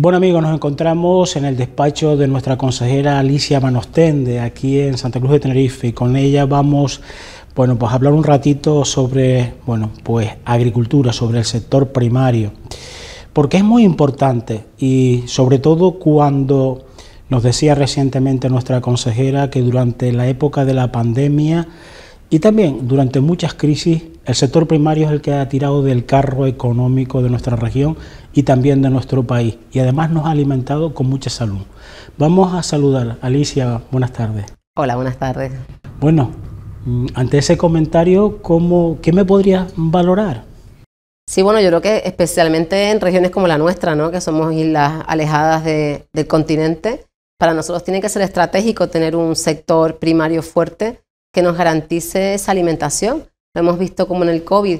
Bueno amigos, nos encontramos en el despacho de nuestra consejera Alicia Manostende, aquí en Santa Cruz de Tenerife, y con ella vamos bueno, pues a hablar un ratito sobre bueno, pues agricultura, sobre el sector primario, porque es muy importante y sobre todo cuando nos decía recientemente nuestra consejera que durante la época de la pandemia y también durante muchas crisis, el sector primario es el que ha tirado del carro económico de nuestra región y también de nuestro país. Y además nos ha alimentado con mucha salud. Vamos a saludar. Alicia, buenas tardes. Hola, buenas tardes. Bueno, mm, ante ese comentario, ¿cómo, ¿qué me podrías valorar? Sí, bueno, yo creo que especialmente en regiones como la nuestra, ¿no? que somos islas alejadas del continente, para nosotros tiene que ser estratégico tener un sector primario fuerte que nos garantice esa alimentación. Lo hemos visto como en el COVID,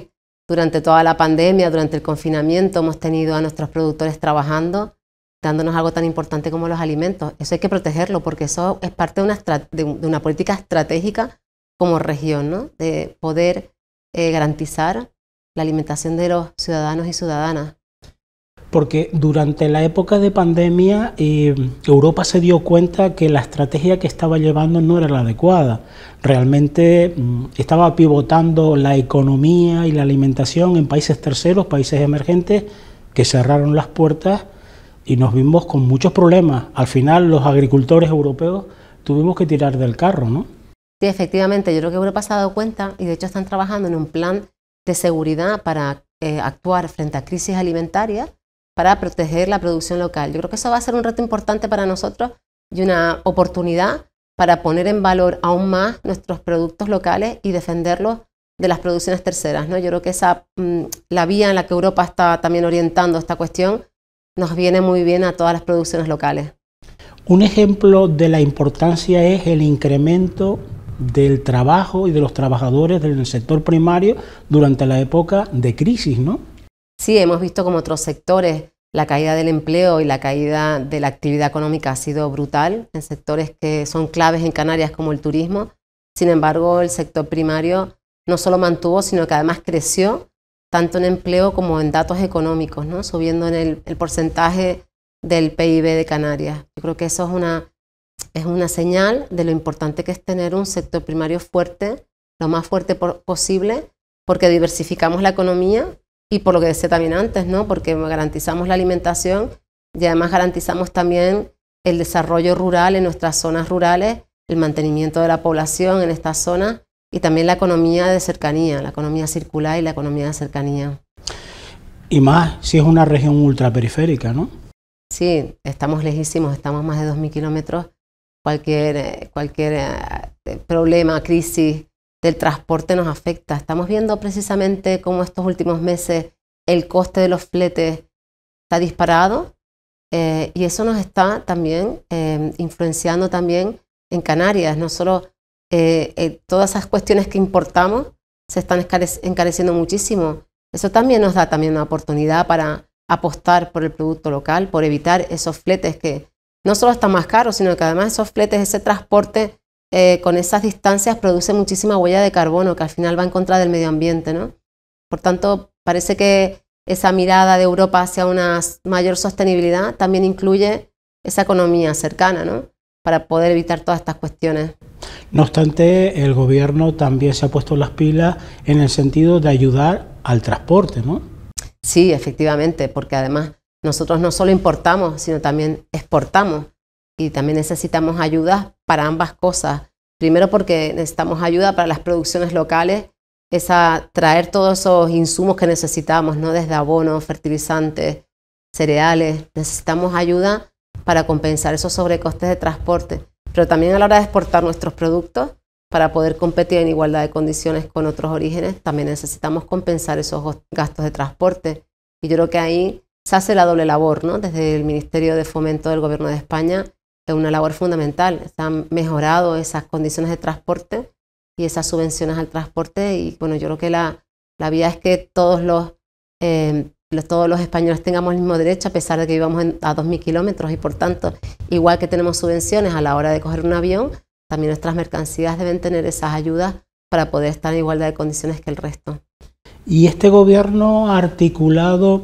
durante toda la pandemia, durante el confinamiento, hemos tenido a nuestros productores trabajando, dándonos algo tan importante como los alimentos. Eso hay que protegerlo porque eso es parte de una, política estratégica como región, ¿no? de poder eh, garantizar la alimentación de los ciudadanos y ciudadanas porque durante la época de pandemia eh, Europa se dio cuenta que la estrategia que estaba llevando no era la adecuada. Realmente mm, estaba pivotando la economía y la alimentación en países terceros, países emergentes, que cerraron las puertas y nos vimos con muchos problemas. Al final los agricultores europeos tuvimos que tirar del carro, ¿no? Sí, efectivamente, yo creo que Europa se ha dado cuenta y de hecho están trabajando en un plan de seguridad para eh, actuar frente a crisis alimentarias para proteger la producción local. Yo creo que eso va a ser un reto importante para nosotros y una oportunidad para poner en valor aún más nuestros productos locales y defenderlos de las producciones terceras. ¿no? Yo creo que esa, mm, la vía en la que Europa está también orientando esta cuestión nos viene muy bien a todas las producciones locales. Un ejemplo de la importancia es el incremento del trabajo y de los trabajadores del sector primario durante la época de crisis, ¿no? Sí, hemos visto como otros sectores, la caída del empleo y la caída de la actividad económica ha sido brutal en sectores que son claves en Canarias como el turismo. Sin embargo, el sector primario no solo mantuvo, sino que además creció tanto en empleo como en datos económicos, subiendo en el, porcentaje del PIB de Canarias. Yo creo que eso es una, es una señal de lo importante que es tener un sector primario fuerte, lo más fuerte posible, porque diversificamos la economía y por lo que decía también antes, ¿no? Porque garantizamos la alimentación y además garantizamos también el desarrollo rural en nuestras zonas rurales, el mantenimiento de la población en estas zonas y también la economía de cercanía, la economía circular y la economía de cercanía. Y más si es una región ultraperiférica, ¿no? Sí, estamos lejísimos, estamos más de 2.000 kilómetros. Cualquier, eh, cualquier eh, problema, crisis del transporte nos afecta. Estamos viendo precisamente cómo estos últimos meses el coste de los fletes está disparado eh, y eso nos está también em, influenciando también en Canarias. No solo eh, eh, todas esas cuestiones que importamos se están encareciendo muchísimo. Eso también nos da también una oportunidad para apostar por el producto local, por evitar esos fletes que no solo están más caros, sino que además esos fletes, ese transporte eh, con esas distancias produce muchísima huella de carbono que al final va en contra del medio ambiente. ¿no? Por tanto, parece que esa mirada de Europa hacia una mayor sostenibilidad también incluye esa economía cercana, ¿no? para poder evitar todas estas cuestiones. No obstante, el gobierno también se ha puesto las pilas en el sentido de ayudar al transporte, ¿no? Sí, efectivamente, porque además nosotros no solo importamos, sino también exportamos y también necesitamos ayuda para ambas cosas. Primero porque necesitamos ayuda para las producciones locales, es a traer todos esos insumos que necesitamos, ¿no? desde abonos, fertilizantes, cereales. Necesitamos ayuda para compensar esos sobrecostes de transporte, pero también a la hora de exportar nuestros productos para poder competir en igualdad de condiciones con otros orígenes, también necesitamos compensar esos gastos de transporte. Y yo creo que ahí se hace la doble labor, ¿no? Desde el Ministerio de Fomento del Gobierno de España una labor fundamental. Se han mejorado esas condiciones de transporte y esas subvenciones al transporte. Y bueno, yo creo que la, la vía es que todos eh, los, todos los españoles tengamos el mismo derecho, a pesar de que vivamos a 2.000 kilómetros. Y por tanto, igual que tenemos subvenciones a la hora de coger un avión, también nuestras mercancías deben tener esas ayudas para poder estar en igualdad de condiciones que el resto. Y este gobierno ha articulado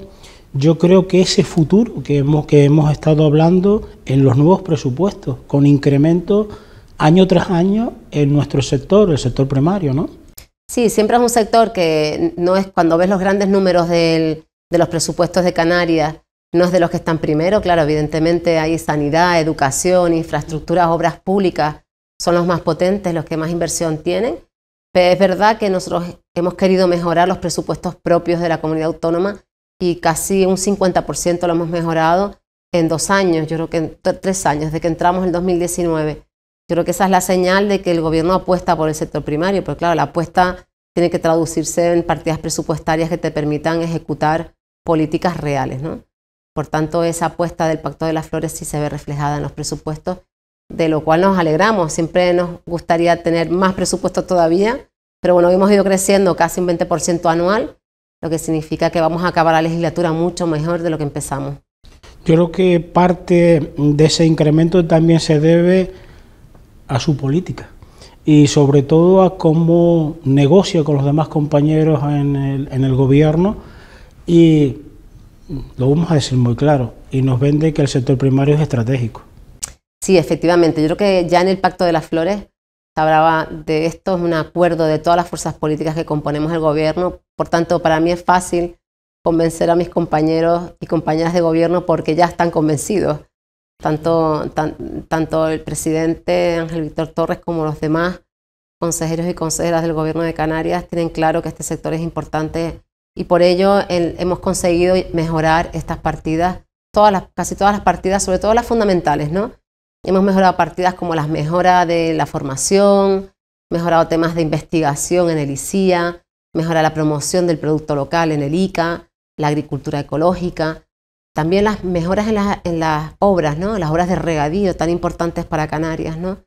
yo creo que ese futuro que hemos, que hemos estado hablando en los nuevos presupuestos, con incremento año tras año en nuestro sector, el sector primario, ¿no? Sí, siempre es un sector que no es cuando ves los grandes números de los presupuestos de Canarias, no es de los que están primero, claro, evidentemente hay sanidad, educación, infraestructuras, obras públicas, son los más potentes, los que más inversión tienen, pero es verdad que nosotros hemos querido mejorar los presupuestos propios de la comunidad autónoma y casi un 50% lo hemos mejorado en dos años, yo creo que en tres años, desde que entramos en 2019. Yo creo que esa es la señal de que el gobierno apuesta por el sector primario, pero claro, la apuesta tiene que traducirse en partidas presupuestarias que te permitan ejecutar políticas reales. ¿no? Por tanto, esa apuesta del Pacto de las Flores sí se ve reflejada en los presupuestos, de lo cual nos alegramos. Siempre nos gustaría tener más presupuesto todavía, pero bueno, hemos ido creciendo casi un 20% anual lo que significa que vamos a acabar la legislatura mucho mejor de lo que empezamos. Yo creo que parte de ese incremento también se debe a su política y sobre todo a cómo negocia con los demás compañeros en el, gobierno y lo vamos a decir muy claro y nos vende que el sector primario es estratégico. Sí, efectivamente. Yo creo que ya en el Pacto de las Flores hablaba de esto, es un acuerdo de todas las fuerzas políticas que componemos el gobierno. Por tanto, para mí es fácil convencer a mis compañeros y compañeras de gobierno porque ya están convencidos. Tanto, el presidente Ángel Víctor Torres como los demás consejeros y consejeras del gobierno de Canarias tienen claro que este sector es importante y por ello hemos conseguido mejorar estas partidas, casi todas las partidas, sobre todo las fundamentales, ¿no? Hemos mejorado partidas como las mejoras de la formación, mejorado temas de investigación en el ICIA, mejora la promoción del producto local en el ICA, la agricultura ecológica, también las mejoras en, las obras, ¿no? las obras de regadío tan importantes para Canarias. ¿no?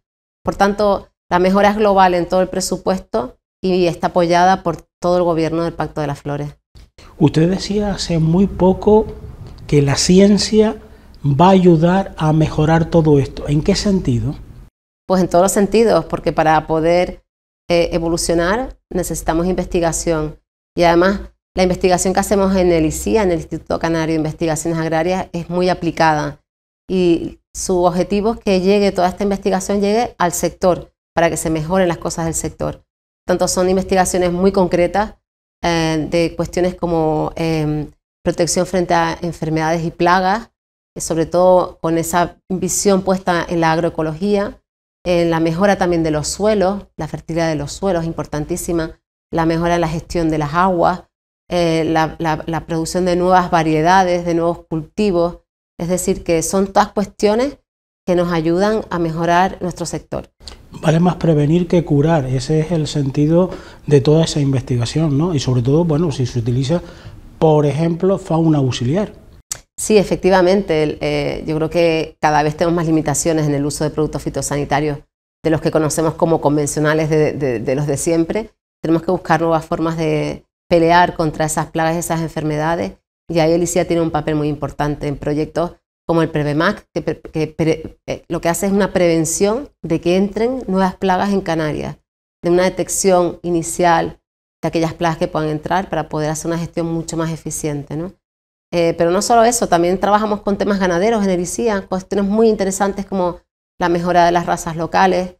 Por tanto, la mejora es global en todo el presupuesto y está apoyada por todo el gobierno del Pacto de las Flores. Usted decía hace muy poco que la ciencia va a ayudar a mejorar todo esto. ¿En qué sentido? Pues en todos los sentidos, porque para poder eh, evolucionar necesitamos investigación. Y además, la investigación que hacemos en el ICIA, en el Instituto Canario de Investigaciones Agrarias, es muy aplicada. Y su objetivo es que llegue toda esta investigación llegue al sector, para que se mejoren las cosas del sector. Tanto son investigaciones muy concretas eh, de cuestiones como em, protección frente a enfermedades y plagas, sobre todo con esa visión puesta en la agroecología, en la mejora también de los suelos, la fertilidad de los suelos, importantísima, la mejora en la gestión de las aguas, eh, la, producción de nuevas variedades, de nuevos cultivos, es decir, que son todas cuestiones que nos ayudan a mejorar nuestro sector. Vale más prevenir que curar, ese es el sentido de toda esa investigación, Y sobre todo, bueno, si se utiliza, por ejemplo, fauna auxiliar. Sí, efectivamente. Eh, yo creo que cada vez tenemos más limitaciones en el uso de productos fitosanitarios de los que conocemos como convencionales de, los de siempre. Tenemos que buscar nuevas formas de pelear contra esas plagas y esas enfermedades. Y ahí Alicia tiene un papel muy importante en proyectos como el Prevemac, que, eh, lo que hace es una prevención de que entren nuevas plagas en Canarias, de una detección inicial de aquellas plagas que puedan entrar para poder hacer una gestión mucho más eficiente. Eh, pero no solo eso, también trabajamos con temas ganaderos en ICIA, cuestiones muy interesantes como la mejora de las razas locales,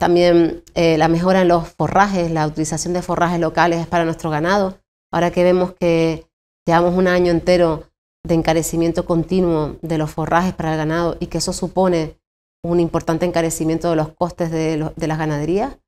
también eh, la mejora en los forrajes, la utilización de forrajes locales para nuestro ganado. Ahora que vemos que llevamos un año entero de encarecimiento continuo de los forrajes para el ganado y que eso supone un importante encarecimiento de los costes de, de las ganaderías,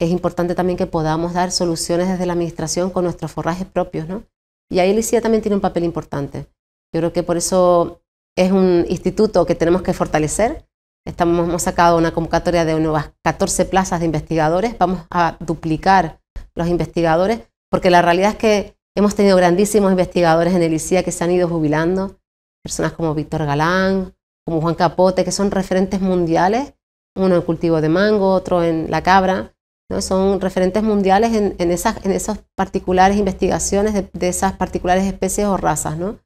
es importante también que podamos dar soluciones desde la administración con nuestros forrajes propios, ¿no? Y ahí el también tiene un papel importante. Yo creo que por eso es un instituto que tenemos que fortalecer. Estamos, hemos sacado una convocatoria de nuevas 14 plazas de investigadores. Vamos a duplicar los investigadores, porque la realidad es que hemos tenido grandísimos investigadores en el ICIA que se han ido jubilando. Personas como Víctor Galán, como Juan Capote, que son referentes mundiales, uno en cultivo de mango, otro en la cabra, son referentes mundiales en, esas, en particulares investigaciones de, esas particulares especies o razas, ¿no?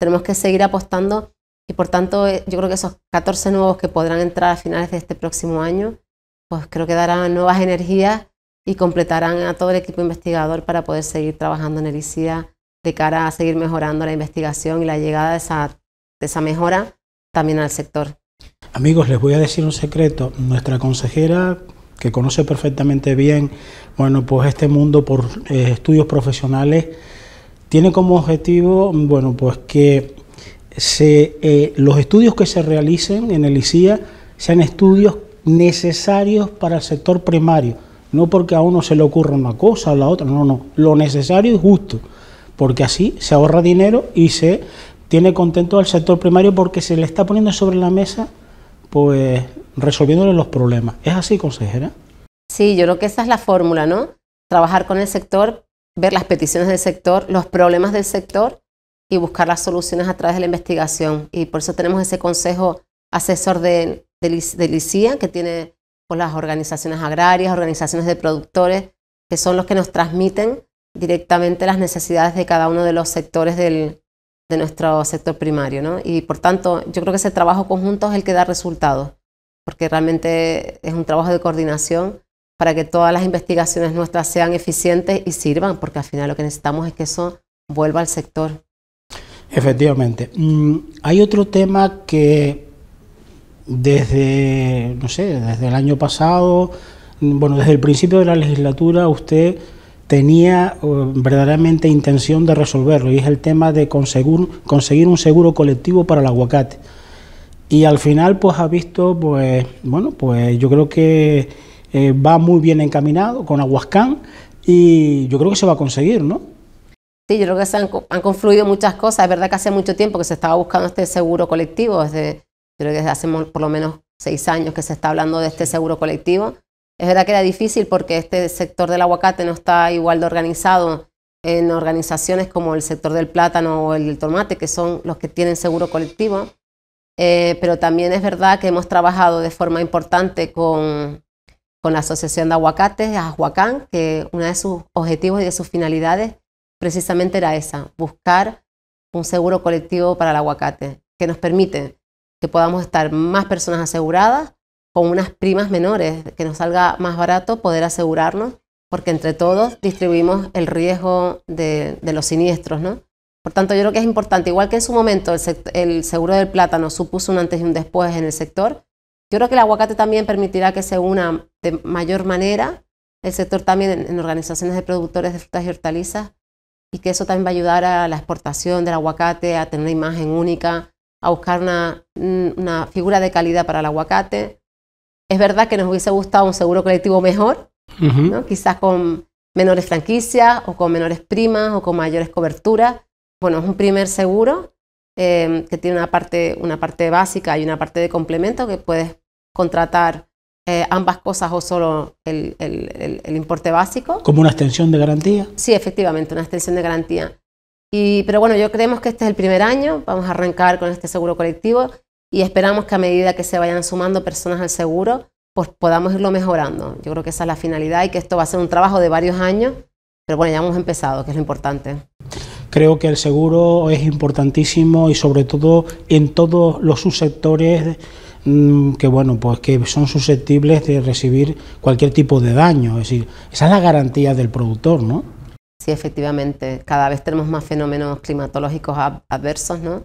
Tenemos que seguir apostando y por tanto eh, yo creo que esos 14 nuevos que podrán entrar a finales de este próximo año, pues creo que darán nuevas energías y completarán a todo el equipo investigador para poder seguir trabajando en el ICIA de cara a seguir mejorando la investigación y la llegada de de esa mejora también al sector. Amigos, les voy a decir un secreto. Nuestra consejera que conoce perfectamente bien, bueno, pues este mundo por eh, estudios profesionales, tiene como objetivo, bueno, pues que se, eh, los estudios que se realicen en el ICIA sean estudios necesarios para el sector primario, no porque a uno se le ocurra una cosa o la otra, no, no, lo necesario y justo, porque así se ahorra dinero y se tiene contento al sector primario porque se le está poniendo sobre la mesa pues resolviéndole los problemas. ¿Es así, consejera? Sí, yo creo que esa es la fórmula, ¿no? Trabajar con el sector, ver las peticiones del sector, los problemas del sector y buscar las soluciones a través de la investigación. Y por eso tenemos ese consejo asesor de, de, que tiene con pues, las organizaciones agrarias, organizaciones de productores, que son los que nos transmiten directamente las necesidades de cada uno de los sectores del, de nuestro sector primario. ¿no? Y por tanto, yo creo que ese trabajo conjunto es el que da resultados porque realmente es un trabajo de coordinación para que todas las investigaciones nuestras sean eficientes y sirvan, porque al final lo que necesitamos es que eso vuelva al sector. Efectivamente. Mm, hay otro tema que desde, no sé, desde el año pasado, mm, bueno, desde el principio de la legislatura usted tenía eh, verdaderamente intención de resolverlo y es el tema de conseguir, conseguir un seguro colectivo para el aguacate. Y al final, pues ha visto, pues, bueno, pues yo creo que eh, va muy bien encaminado con Aguascán y yo creo que se va a conseguir, ¿no? Sí, yo creo que se han, confluido muchas cosas. Es verdad que hace mucho tiempo que se estaba buscando este seguro colectivo. Desde, creo que hace por lo menos seis años que se está hablando de este seguro colectivo. Es verdad que era difícil porque este sector del aguacate no está igual de organizado en organizaciones como el sector del plátano o el del tomate, que son los que tienen seguro colectivo. Eh, pero también es verdad que hemos trabajado de forma importante con, con la Asociación de Aguacates, Ajuacán, que uno de sus objetivos y de sus finalidades precisamente era esa, buscar un seguro colectivo para el aguacate, que nos permite que podamos estar más personas aseguradas con unas primas menores, que nos salga más barato poder asegurarnos, porque entre todos distribuimos el riesgo de, de los siniestros, ¿no? Por tanto, yo creo que es importante, igual que en su momento el, seguro del plátano supuso un antes y un después en el sector, yo creo que el aguacate también permitirá que se una de mayor manera el sector también en, organizaciones de productores de frutas y hortalizas y que eso también va a ayudar a la exportación del aguacate, a tener una imagen única, a buscar una, una figura de calidad para el aguacate. Es verdad que nos hubiese gustado un seguro colectivo mejor, ¿no? quizás con menores franquicias o con menores primas o con mayores coberturas, bueno, es un primer seguro em, que tiene una parte, una parte básica y una parte de complemento que puedes contratar eh, ambas cosas o solo el, el, importe básico. ¿Como una extensión de garantía? Sí, efectivamente, una extensión de garantía. Y, pero bueno, yo creemos que este es el primer año, vamos a arrancar con este seguro colectivo y esperamos que a medida que se vayan sumando personas al seguro, pues podamos irlo mejorando. Yo creo que esa es la finalidad y que esto va a ser un trabajo de varios años, pero bueno, ya hemos empezado, que es lo importante. Creo que el seguro es importantísimo y sobre todo en todos los subsectores mm, que bueno, pues que son susceptibles de recibir cualquier tipo de daño, es decir, esa es la garantía del productor, ¿no? Sí, efectivamente, cada vez tenemos más fenómenos climatológicos adversos, ¿no?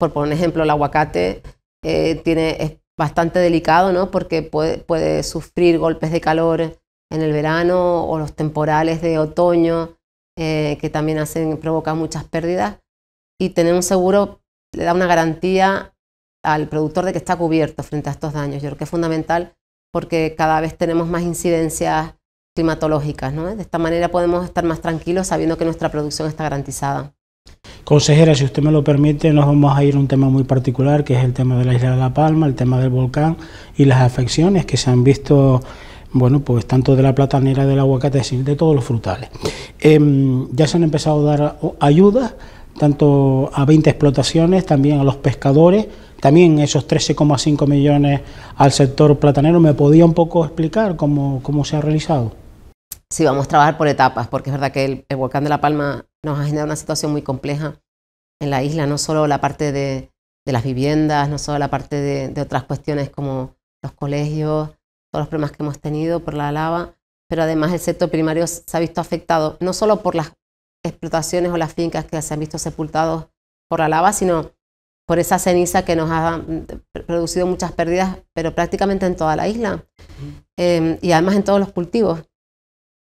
Por poner ejemplo, el aguacate eh, tiene, es bastante delicado, ¿no? Porque puede, puede sufrir golpes de calor en el verano o los temporales de otoño, eh, que también hacen, provocan muchas pérdidas. Y tener un seguro le da una garantía al productor de que está cubierto frente a estos daños. Yo creo que es fundamental porque cada vez tenemos más incidencias climatológicas. De esta manera podemos estar más tranquilos sabiendo que nuestra producción está garantizada. Consejera, si usted me lo permite, nos vamos a ir a un tema muy particular, que es el tema de la isla de La Palma, el tema del volcán y las afecciones que se han visto bueno, pues tanto de la platanera, del aguacate, de todos los frutales. Em, ya se han empezado a dar ayudas tanto a 20 explotaciones, también a los pescadores, también esos 13,5 millones al sector platanero. ¿Me podía un poco explicar cómo, se ha realizado? Sí, vamos a trabajar por etapas, porque es verdad que el, Huacán volcán de La Palma nos ha generado una situación muy compleja en la isla, no solo la parte de, las viviendas, no solo la parte de otras cuestiones como los colegios, todos los problemas que hemos tenido por la lava, pero además el sector primario se ha visto afectado no solo por las explotaciones o las fincas que se han visto sepultados por la lava, sino por esa ceniza que nos ha mm, producido muchas pérdidas, pero prácticamente en toda la isla em, y además en todos los cultivos.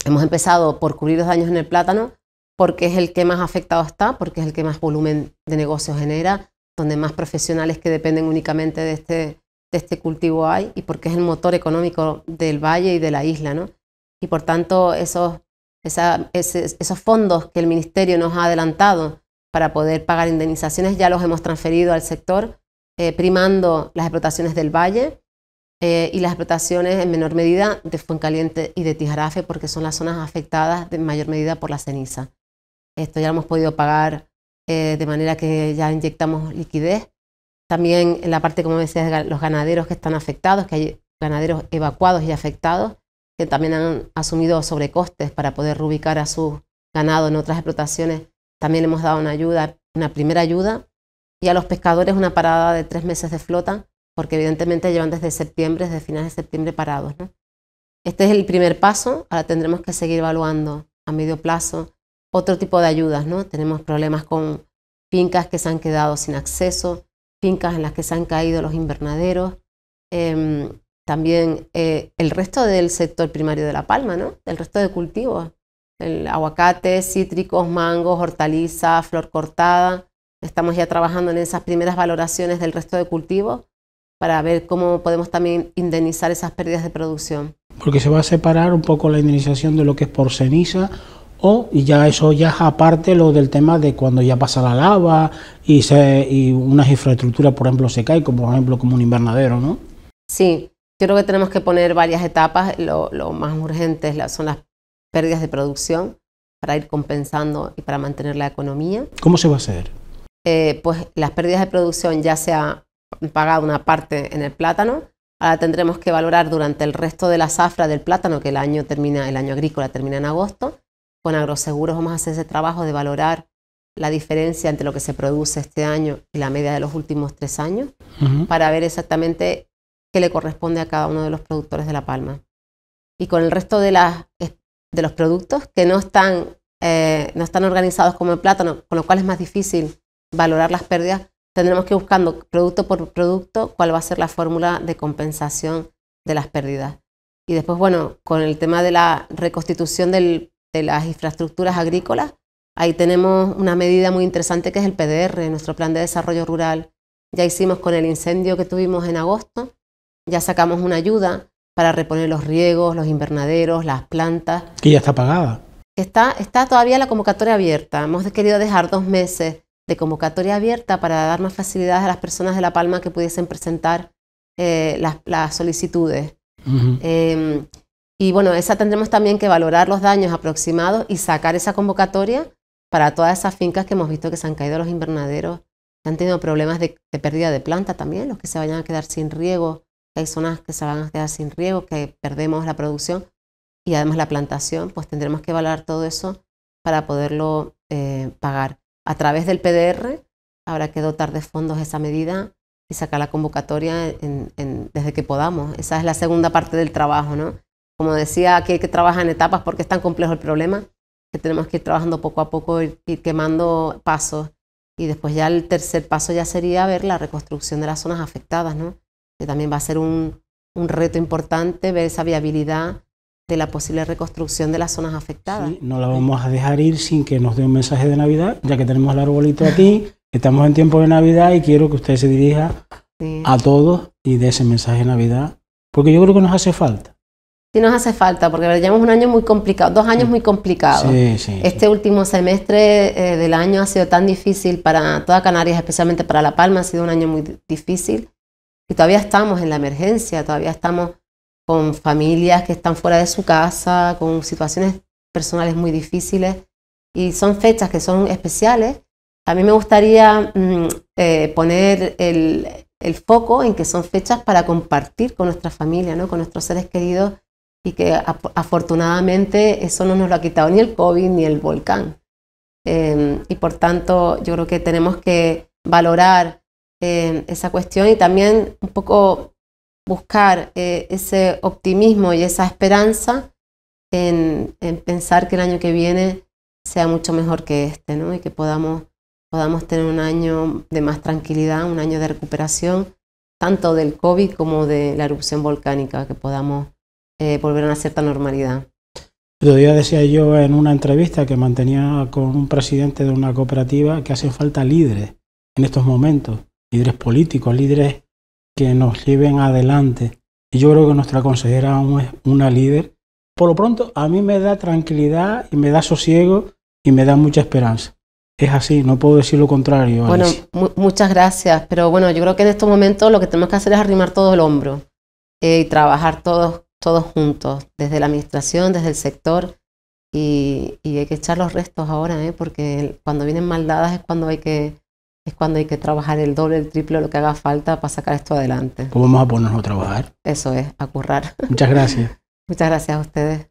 Hemos empezado por cubrir los daños en el plátano, porque es el que más afectado está, porque es el que más volumen de negocio genera, donde más profesionales que dependen únicamente de este de este cultivo hay y porque es el motor económico del valle y de la isla, ¿no? Y por tanto, esos, esos fondos que el Ministerio nos ha adelantado para poder pagar indemnizaciones ya los hemos transferido al sector, eh, primando las explotaciones del valle eh, y las explotaciones en menor medida de Fuencaliente y de Tijarafe, porque son las zonas afectadas en mayor medida por la ceniza. Esto ya lo hemos podido pagar eh, de manera que ya inyectamos liquidez también en la parte, como decías, los ganaderos que están afectados, que hay ganaderos evacuados y afectados, que también han asumido sobrecostes para poder reubicar a su ganado en otras explotaciones. También hemos dado una ayuda, una primera ayuda, y a los pescadores una parada de tres meses de flota, porque evidentemente llevan desde septiembre, desde finales de septiembre parados. Este es el primer paso, ahora tendremos que seguir evaluando a medio plazo otro tipo de ayudas. ¿no? Tenemos problemas con fincas que se han quedado sin acceso, fincas en las que se han caído los invernaderos, em, también eh, el resto del sector primario de La Palma, ¿no? El resto de cultivos, el aguacate, cítricos, mangos, hortalizas, flor cortada. Estamos ya trabajando en esas primeras valoraciones del resto de cultivos para ver cómo podemos también indemnizar esas pérdidas de producción. Porque se va a separar un poco la indemnización de lo que es por ceniza o oh, y ya eso ya es aparte lo del tema de cuando ya pasa la lava y, unas infraestructuras, por ejemplo, se cae, como por ejemplo como un invernadero, ¿no? Sí, yo creo que tenemos que poner varias etapas, lo, más urgente son las pérdidas de producción para ir compensando y para mantener la economía. ¿Cómo se va a hacer? Eh, pues las pérdidas de producción ya se ha pagado una parte en el plátano, Ahora tendremos que valorar durante el resto de la zafra del plátano, que el año termina, el año agrícola termina en agosto, con Agroseguros vamos a hacer ese trabajo de valorar la diferencia entre lo que se produce este año y la media de los últimos tres años para ver exactamente qué le corresponde a cada uno de los productores de La Palma. Y con el resto de, los productos que no están, eh, no están organizados como el plátano, con lo cual es más difícil valorar las pérdidas, tendremos que ir buscando producto por producto cuál va a ser la fórmula de compensación de las pérdidas. Y después, bueno, con el tema de la reconstitución del de las infraestructuras agrícolas. Ahí tenemos una medida muy interesante que es el PDR, nuestro Plan de Desarrollo Rural. Ya hicimos con el incendio que tuvimos en agosto, ya sacamos una ayuda para reponer los riegos, los invernaderos, las plantas. Que ya está pagada. Está, está todavía la convocatoria abierta. Hemos querido dejar dos meses de convocatoria abierta para dar más facilidades a las personas de La Palma que pudiesen presentar eh, las, solicitudes. Y bueno, esa tendremos también que valorar los daños aproximados y sacar esa convocatoria para todas esas fincas que hemos visto que se han caído los invernaderos, que han tenido problemas de, pérdida de planta también, los que se vayan a quedar sin riego, que hay zonas que se van a quedar sin riego, que perdemos la producción y además la plantación, pues tendremos que valorar todo eso para poderlo eh, pagar. A través del PDR habrá que dotar de fondos esa medida y sacar la convocatoria desde que podamos. Esa es la segunda parte del trabajo, ¿no? Como decía, que hay que trabajar en etapas porque es tan complejo el problema que tenemos que ir trabajando poco a poco, ir, quemando pasos. Y después ya el tercer paso ya sería ver la reconstrucción de las zonas afectadas, ¿no? Que también va a ser un, reto importante ver esa viabilidad de la posible reconstrucción de las zonas afectadas. Sí, no la vamos a dejar ir sin que nos dé un mensaje de Navidad, ya que tenemos el arbolito aquí, estamos en tiempo de Navidad y quiero que usted se dirija a todos y dé ese mensaje de Navidad, porque yo creo que nos hace falta. Sí nos hace falta, porque llevamos un año muy complicado, dos años mm. muy complicados. este último semestre eh, del año ha sido tan difícil para toda Canarias, especialmente para La Palma, ha sido un año muy difícil. Y todavía estamos en la emergencia, todavía estamos con familias que están fuera de su casa, con situaciones personales muy difíciles. Y son fechas que son especiales. A mí me gustaría mm, eh, poner el, el foco en que son fechas para compartir con nuestra familia, ¿no? con nuestros seres queridos y que afortunadamente eso no nos lo ha quitado ni el COVID ni el volcán. Em, y por tanto, yo creo que tenemos que valorar em, esa cuestión y también un poco buscar eh, ese optimismo y esa esperanza en, en, pensar que el año que viene sea mucho mejor que este, ¿no? Y que podamos, podamos tener un año de más tranquilidad, un año de recuperación, tanto del COVID como de la erupción volcánica, que podamos eh, volver a una cierta normalidad. Todavía decía yo en una entrevista que mantenía con un presidente de una cooperativa que hacen falta líderes en estos momentos, líderes políticos, líderes que nos lleven adelante. Y yo creo que nuestra consejera aún es una líder. Por lo pronto, a mí me da tranquilidad y me da sosiego y me da mucha esperanza. Es así, no puedo decir lo contrario. Bueno, muchas gracias, pero bueno, yo creo que en estos momentos lo que tenemos que hacer es arrimar todo el hombro eh, y trabajar todos todos juntos, desde la administración, desde el sector, y, hay que echar los restos ahora, ¿eh? porque cuando vienen maldadas es cuando hay que es cuando hay que trabajar el doble, el triple, lo que haga falta para sacar esto adelante. ¿Cómo pues vamos a ponernos a trabajar. Eso es, a currar. Muchas gracias. Muchas gracias a ustedes.